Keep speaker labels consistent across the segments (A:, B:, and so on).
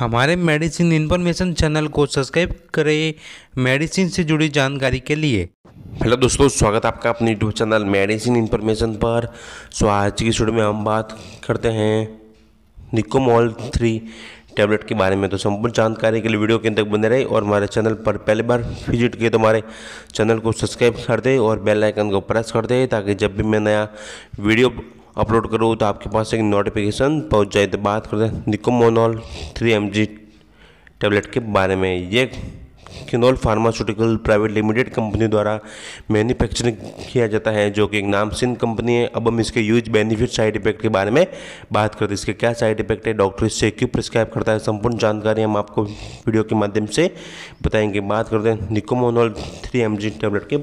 A: हमारे medicine information channel को subscribe करें मेडिसिन से जुड़ी जानकारी के लिए हेलो दोस्तों स्वागत आपका अपने यूट्यूब चैनल मेडिसिन इन्फॉर्मेशन पर सो आज की शुरू में हम बात करते हैं निकोमॉल थ्री टैबलेट के बारे में तो संपूर्ण जानकारी के लिए वीडियो के अंत तक बने रहे और हमारे चैनल पर पहली बार विजिट किए तो हमारे चैनल को सब्सक्राइब कर दे और बेल आइकन को प्रेस कर दे ताकि जब भी मैं नया वीडियो अपलोड करो तो आपके पास एक नोटिफिकेशन पहुंच जाए तो बात करते हैं निकोमोनॉल थ्री एम टैबलेट के बारे में ये किनोल फार्मास्यूटिकल प्राइवेट लिमिटेड कंपनी द्वारा मैन्युफैक्चरिंग किया जाता है जो कि एक नाम सिंध कंपनी है अब हम इसके यूज बेनिफिट साइड इफेक्ट के बारे में बात करते हैं इसके क्या साइड इफेक्ट है डॉक्टर इससे क्यों प्रिस्क्राइब करता है संपूर्ण जानकारी हम आपको वीडियो के माध्यम से बताएंगे बात करते हैं निकोमोनोल थ्री एम टैबलेट के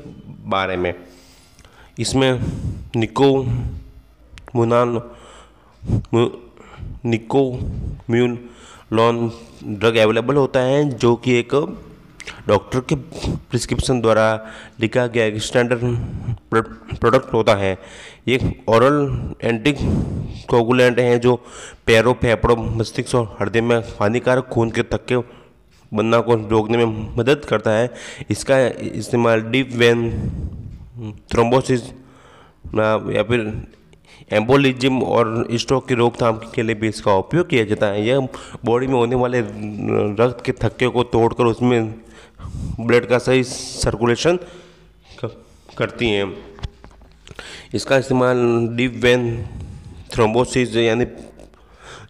A: बारे में इसमें निको मुनान मु, निको म्यून लॉन ड्रग अवेलेबल होता है जो कि एक डॉक्टर के प्रिस्क्रिप्शन द्वारा लिखा गया एक स्टैंडर्ड प्रोडक्ट होता है ये ओरल एंटी कोगुलेंट हैं जो पैरों फेफड़ों मस्तिष्क और हृदय में हानिकारक खून के थक्के बनना को रोकने में मदद करता है इसका इस्तेमाल डीप वेन थ्रोम्बोसिस या फिर एम्बोलिज्म और स्ट्रोक की रोकथाम के लिए भी इसका उपयोग किया जाता है यह बॉडी में होने वाले रक्त के थक्के को तोड़कर उसमें ब्लड का सही सर्कुलेशन करती हैं इसका इस्तेमाल डीप वेन थ्रोम्बोसिस यानी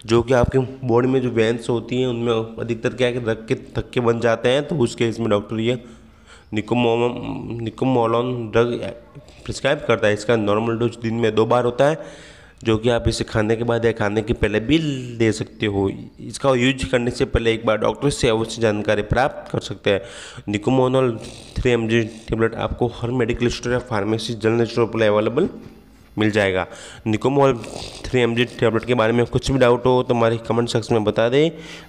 A: जो कि आपके बॉडी में जो वेंस होती हैं उनमें अधिकतर क्या है कि रक्त के थक्के बन जाते हैं तो उस केस में डॉक्टर यह निकोमोम निकोमोलॉन ड्रग प्रिस्क्राइब करता है इसका नॉर्मल डोज दिन में दो बार होता है जो कि आप इसे खाने के बाद या खाने के पहले भी दे सकते हो इसका यूज करने से पहले एक बार डॉक्टर से अवश्य जानकारी प्राप्त कर सकते हैं निकोमोनोल थ्री एम टेबलेट आपको हर मेडिकल स्टोर या फार्मेसी जनरल स्टोर पर अवेलेबल मिल जाएगा निकोमोल थ्री एम टैबलेट के बारे में कुछ भी डाउट हो तो हमारे कमेंट सेक्शन में बता दें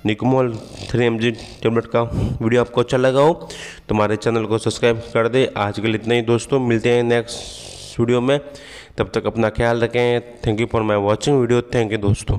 A: निकोमोल थ्री एम टैबलेट का वीडियो आपको अच्छा लगा हो तो हमारे चैनल को सब्सक्राइब कर दें आज के लिए इतना ही दोस्तों मिलते हैं नेक्स्ट वीडियो में तब तक अपना ख्याल रखें thank you for my watching video thank you दोस्तों